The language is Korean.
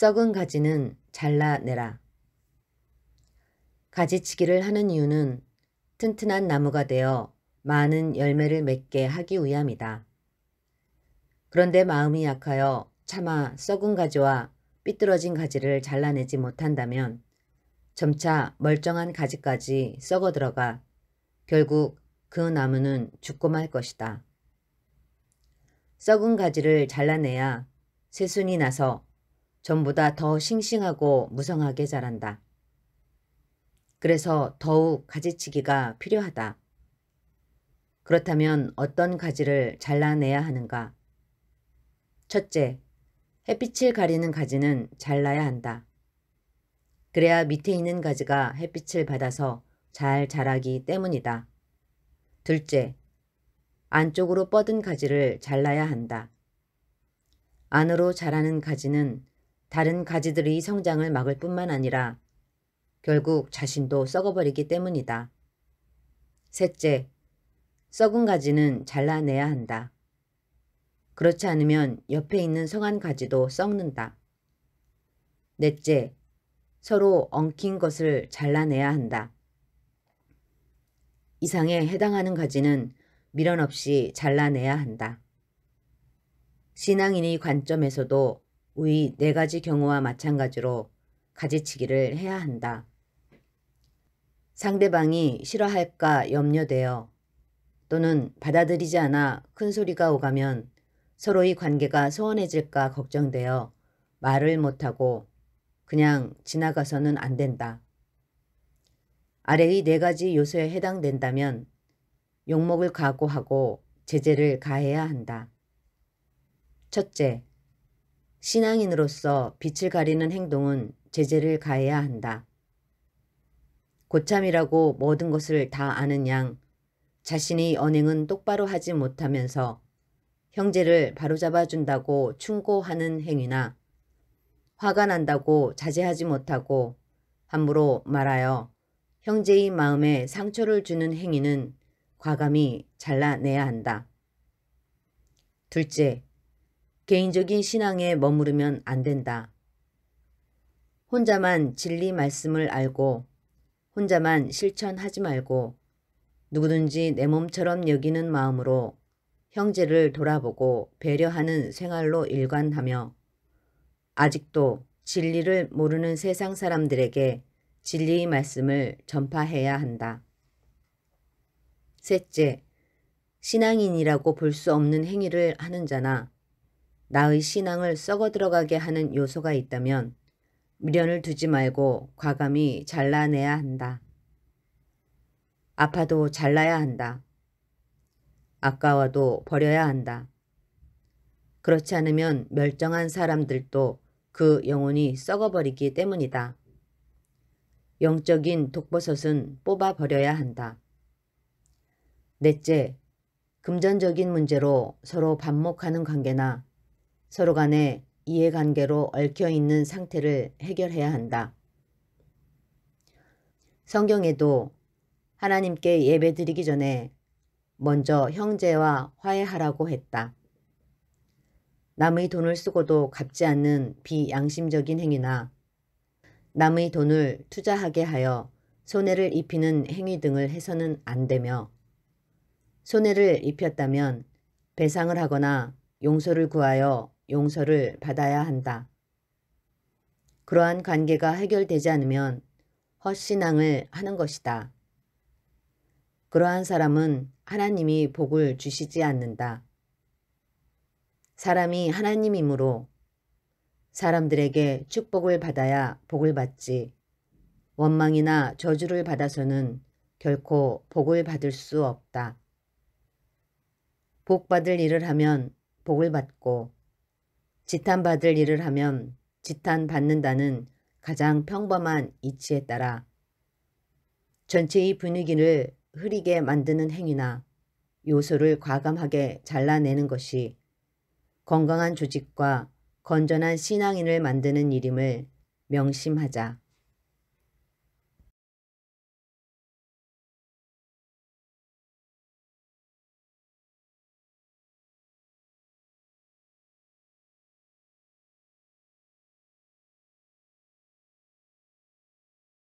썩은 가지는 잘라내라. 가지치기를 하는 이유는 튼튼한 나무가 되어 많은 열매를 맺게 하기 위함이다. 그런데 마음이 약하여 차마 썩은 가지와 삐뚤어진 가지를 잘라내지 못한다면 점차 멀쩡한 가지까지 썩어 들어가 결국 그 나무는 죽고 말 것이다. 썩은 가지를 잘라내야 새순이 나서 전보다 더 싱싱하고 무성하게 자란다. 그래서 더욱 가지치기가 필요하다. 그렇다면 어떤 가지를 잘라내야 하는가? 첫째, 햇빛을 가리는 가지는 잘라야 한다. 그래야 밑에 있는 가지가 햇빛을 받아서 잘 자라기 때문이다. 둘째, 안쪽으로 뻗은 가지를 잘라야 한다. 안으로 자라는 가지는 다른 가지들의 성장을 막을 뿐만 아니라 결국 자신도 썩어버리기 때문이다. 셋째, 썩은 가지는 잘라내야 한다. 그렇지 않으면 옆에 있는 성한 가지도 썩는다. 넷째, 서로 엉킨 것을 잘라내야 한다. 이상에 해당하는 가지는 미련 없이 잘라내야 한다. 신앙인의 관점에서도 위네 가지 경우와 마찬가지로 가지치기를 해야 한다. 상대방이 싫어할까 염려되어 또는 받아들이지 않아 큰 소리가 오가면 서로의 관계가 소원해질까 걱정되어 말을 못하고 그냥 지나가서는 안 된다. 아래의 네 가지 요소에 해당된다면 욕먹을 각오하고 제재를 가해야 한다. 첫째, 신앙인으로서 빛을 가리는 행동은 제재를 가해야 한다. 고참이라고 모든 것을 다 아는 양자신이 언행은 똑바로 하지 못하면서 형제를 바로잡아준다고 충고하는 행위나 화가 난다고 자제하지 못하고 함부로 말하여 형제의 마음에 상처를 주는 행위는 과감히 잘라내야 한다. 둘째, 개인적인 신앙에 머무르면 안 된다. 혼자만 진리 말씀을 알고 혼자만 실천하지 말고 누구든지 내 몸처럼 여기는 마음으로 형제를 돌아보고 배려하는 생활로 일관하며 아직도 진리를 모르는 세상 사람들에게 진리의 말씀을 전파해야 한다. 셋째, 신앙인이라고 볼 수 없는 행위를 하는 자나 나의 신앙을 썩어 들어가게 하는 요소가 있다면 미련을 두지 말고 과감히 잘라내야 한다. 아파도 잘라야 한다. 아까워도 버려야 한다. 그렇지 않으면 멸정한 사람들도 그 영혼이 썩어버리기 때문이다. 영적인 독버섯은 뽑아버려야 한다. 넷째, 금전적인 문제로 서로 반목하는 관계나 서로 간의 이해관계로 얽혀 있는 상태를 해결해야 한다. 성경에도 하나님께 예배드리기 전에 먼저 형제와 화해하라고 했다. 남의 돈을 쓰고도 갚지 않는 비양심적인 행위나 남의 돈을 투자하게 하여 손해를 입히는 행위 등을 해서는 안 되며 손해를 입혔다면 배상을 하거나 용서를 구하여 용서를 받아야 한다. 그러한 관계가 해결되지 않으면 헛신앙을 하는 것이다. 그러한 사람은 하나님이 복을 주시지 않는다. 사람이 하나님이므로 사람들에게 축복을 받아야 복을 받지 원망이나 저주를 받아서는 결코 복을 받을 수 없다. 복 받을 일을 하면 복을 받고 지탄받을 일을 하면 지탄받는다는 가장 평범한 이치에 따라 전체의 분위기를 흐리게 만드는 행위나 요소를 과감하게 잘라내는 것이 건강한 조직과 건전한 신앙인을 만드는 일임을 명심하자.